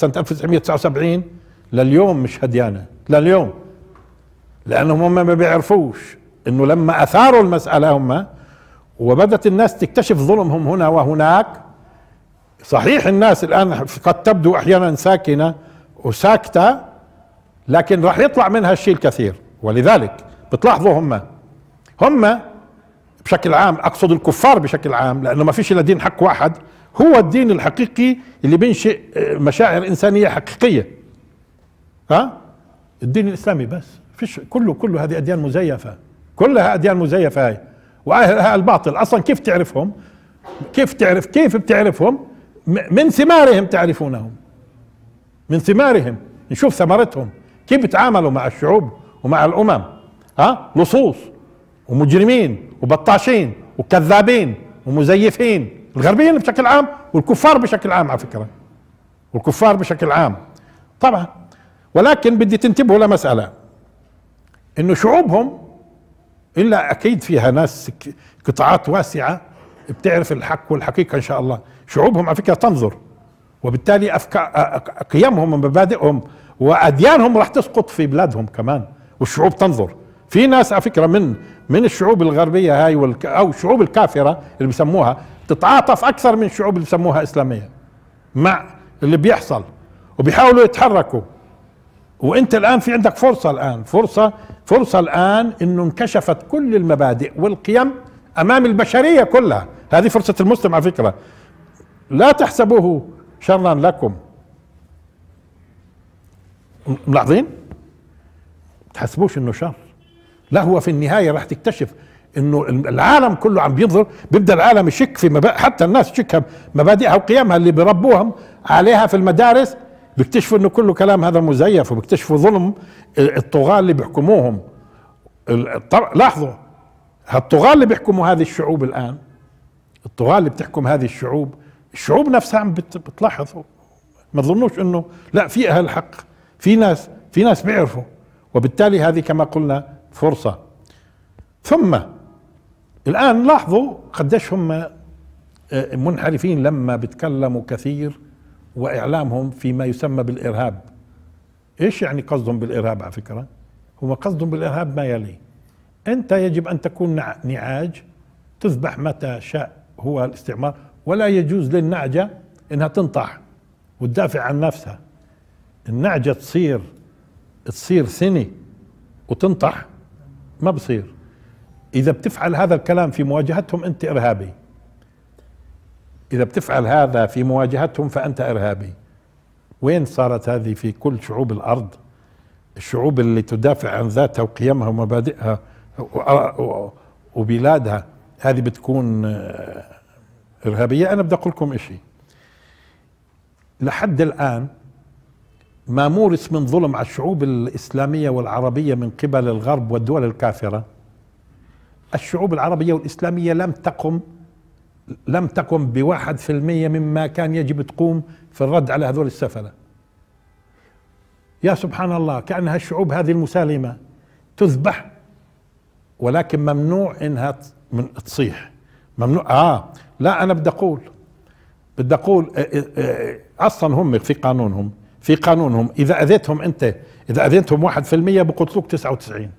سنه 1979 لليوم مش هديانه لليوم لانهم هم ما بيعرفوش انه لما اثاروا المساله هم وبدات الناس تكتشف ظلمهم هنا وهناك صحيح الناس الان قد تبدو احيانا ساكنه وساكته لكن راح يطلع منها الشيء الكثير ولذلك بتلاحظوا هم هم بشكل عام اقصد الكفار بشكل عام لانه ما فيش الا دين حق واحد هو الدين الحقيقي اللي بينشئ آه، مشاعر انسانيه حقيقيه ها الدين الاسلامي بس فيش كله كله هذه اديان مزيفه كلها اديان مزيفه هاي واهلها الباطل اصلا كيف تعرفهم كيف تعرف كيف بتعرفهم من ثمارهم تعرفونهم من ثمارهم نشوف ثمرتهم كيف بتعاملوا مع الشعوب ومع الامم ها لصوص ومجرمين وبطاشين وكذابين ومزيفين الغربيين بشكل عام والكفار بشكل عام على فكره والكفار بشكل عام طبعا ولكن بدي تنتبهوا لمساله انه شعوبهم الا اكيد فيها ناس قطاعات واسعه بتعرف الحق والحقيقه ان شاء الله شعوبهم على فكره تنظر وبالتالي افكار قيمهم ومبادئهم واديانهم راح تسقط في بلادهم كمان والشعوب تنظر في ناس على فكره من من الشعوب الغربيه هاي والك او الشعوب الكافره اللي بسموها تتعاطف اكثر من الشعوب اللي بسموها اسلاميه مع اللي بيحصل وبيحاولوا يتحركوا وانت الان في عندك فرصه الان فرصه فرصه الان انه انكشفت كل المبادئ والقيم امام البشريه كلها هذه فرصه المسلم على فكره لا تحسبوه شرا لكم ملاحظين تحسبوش انه شر لا هو في النهايه راح تكتشف انه العالم كله عم بينظر بيبدا العالم يشك في مبادئ حتى الناس تشك مبادئها وقيمها اللي بربوهم عليها في المدارس بيكتشفوا انه كله كلام هذا مزيف وبيكتشفوا ظلم الطغاة اللي بيحكموهم لاحظوا هالطغاة اللي بيحكموا هذه الشعوب الان الطغاة اللي بتحكم هذه الشعوب الشعوب نفسها عم بتلاحظوا ما تظنوش انه لا في اهل حق في ناس في ناس بيعرفوا وبالتالي هذه كما قلنا فرصة ثم الآن لاحظوا قديش هم آه، منحرفين لما بيتكلموا كثير وإعلامهم فيما يسمى بالإرهاب إيش يعني قصدهم بالإرهاب على فكرة هم قصدهم بالإرهاب ما يلي أنت يجب أن تكون نعاج تذبح متى شاء هو الاستعمار ولا يجوز للنعجة انها تنطح وتدافع عن نفسها النعجة تصير تصير سنة وتنطح ما بصير إذا بتفعل هذا الكلام في مواجهتهم أنت إرهابي إذا بتفعل هذا في مواجهتهم فأنت إرهابي وين صارت هذه في كل شعوب الأرض الشعوب اللي تدافع عن ذاتها وقيمها ومبادئها وبلادها هذه بتكون إرهابية أنا بدي أقول لكم إشي لحد الآن ما مورس من ظلم على الشعوب الإسلامية والعربية من قبل الغرب والدول الكافرة الشعوب العربية والإسلامية لم تقم لم تقم بواحد في المية مما كان يجب تقوم في الرد على هذول السفلة يا سبحان الله كأنها الشعوب هذه المسالمة تذبح ولكن ممنوع انها من تصيح ممنوع اه لا انا بدي اقول بدي اقول آه، آه، آه، اصلا هم في قانونهم في قانونهم اذا اذيتهم انت اذا اذيتهم 1% بقتلوك 99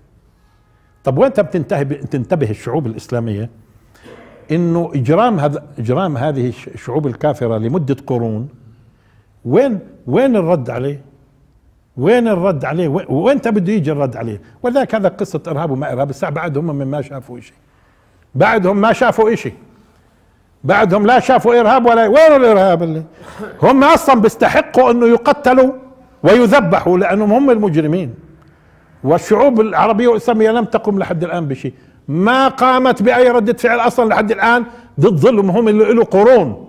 طب وين بتنتهي تنتبه الشعوب الإسلامية انه اجرام هذا اجرام هذه الشعوب الكافره لمده قرون وين وين الرد عليه؟ وين الرد عليه؟ وين بده يجي الرد عليه؟ ولذلك هذا قصه ارهاب وما ارهاب الساعه بعدهم من ما شافوا شيء بعدهم ما شافوا شيء بعدهم لا شافوا ارهاب ولا وين الارهاب اللي هم اصلا بيستحقوا انه يقتلوا ويذبحوا لانهم هم المجرمين والشعوب العربية والإسلامية لم تقم لحد الآن بشيء ما قامت بأي ردة فعل أصلا لحد الآن ضد ظلم هم اللي له قرون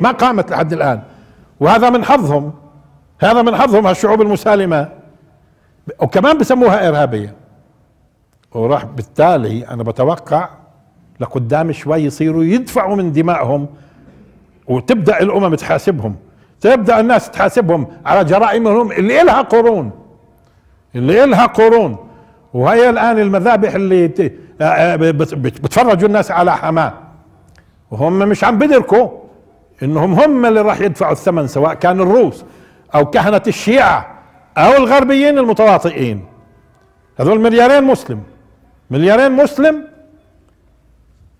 ما قامت لحد الآن وهذا من حظهم هذا من حظهم هالشعوب المسالمة وكمان بسموها إرهابية وراح بالتالي أنا بتوقع لقدام شوي يصيروا يدفعوا من دمائهم وتبدأ الأمم تحاسبهم تبدأ الناس تحاسبهم على جرائمهم اللي لها قرون اللي إلها قرون وهي الآن المذابح اللي آه، آه، بتفرجوا الناس على حماه وهم مش عم بدركوا انهم هم اللي راح يدفعوا الثمن سواء كان الروس او كهنة الشيعة او الغربيين المتواطئين هذول مليارين مسلم مليارين مسلم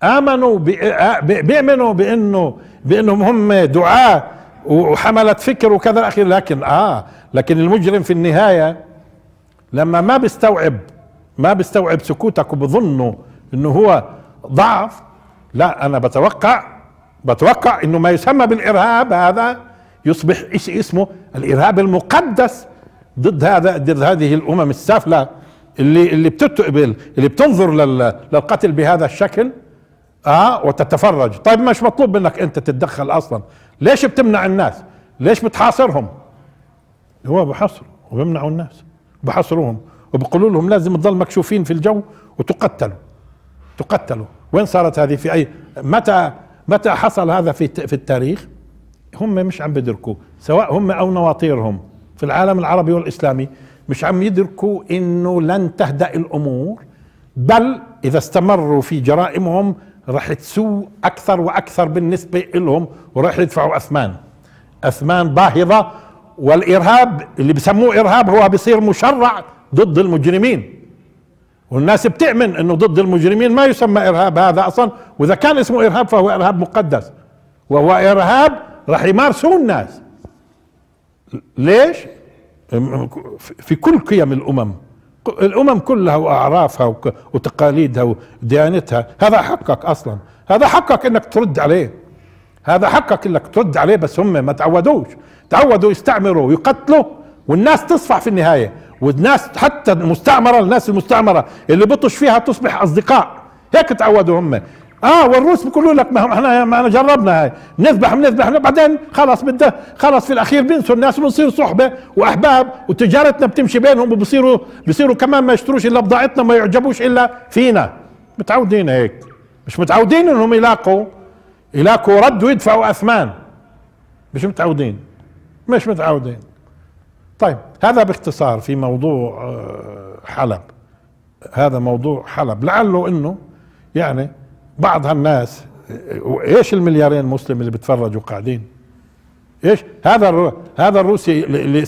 امنوا آه، بيؤمنوا بانه بانهم هم دعاة وحملة فكر وكذا الاخير لكن اه لكن المجرم في النهايه لما ما بيستوعب ما بيستوعب سكوتك وبظنه انه هو ضعف لا انا بتوقع بتوقع انه ما يسمى بالارهاب هذا يصبح ايش اسمه الارهاب المقدس ضد هذا ضد هذه الامم السافله اللي اللي بتتقبل اللي بتنظر للقتل بهذا الشكل اه وتتفرج طيب مش مطلوب منك انت تتدخل اصلا ليش بتمنع الناس ليش بتحاصرهم هو بحصر وبيمنعوا الناس بحصرهم وبقولوا لهم لازم تضل مكشوفين في الجو وتقتلوا تقتلوا وين صارت هذه في اي متى متى حصل هذا في في التاريخ هم مش عم بيدركوا سواء هم او نواطيرهم في العالم العربي والاسلامي مش عم يدركوا انه لن تهدا الامور بل اذا استمروا في جرائمهم راح تسوء اكثر واكثر بالنسبه لهم وراح يدفعوا اثمان اثمان باهظه والارهاب اللي بسموه ارهاب هو بيصير مشرع ضد المجرمين والناس بتؤمن انه ضد المجرمين ما يسمى ارهاب هذا اصلا واذا كان اسمه ارهاب فهو ارهاب مقدس وهو ارهاب راح يمارسوه الناس ليش في كل قيم الامم الامم كلها واعرافها وتقاليدها وديانتها هذا حقك اصلا هذا حقك انك ترد عليه هذا حقك انك ترد عليه بس هم ما تعودوش تعودوا يستعمروا ويقتلوا والناس تصفح في النهايه والناس حتى المستعمره الناس المستعمره اللي بطش فيها تصبح اصدقاء هيك تعودوا هم اه والروس بيقولوا لك ما احنا ما جربنا هاي بنذبح بنذبح بعدين خلص بده خلص في الاخير بينسوا الناس وبنصير صحبه واحباب وتجارتنا بتمشي بينهم وبصيروا بصيروا كمان ما يشتروش الا بضاعتنا ما يعجبوش الا فينا متعودين هيك مش متعودين انهم يلاقوا يلاقوا رد ويدفعوا أثمان مش متعودين مش متعودين طيب هذا باختصار في موضوع آه، حلب هذا موضوع حلب لعله انه يعني بعض هالناس ايش المليارين مسلم اللي بتفرجوا قاعدين ايش هذا هذا الروسي اللي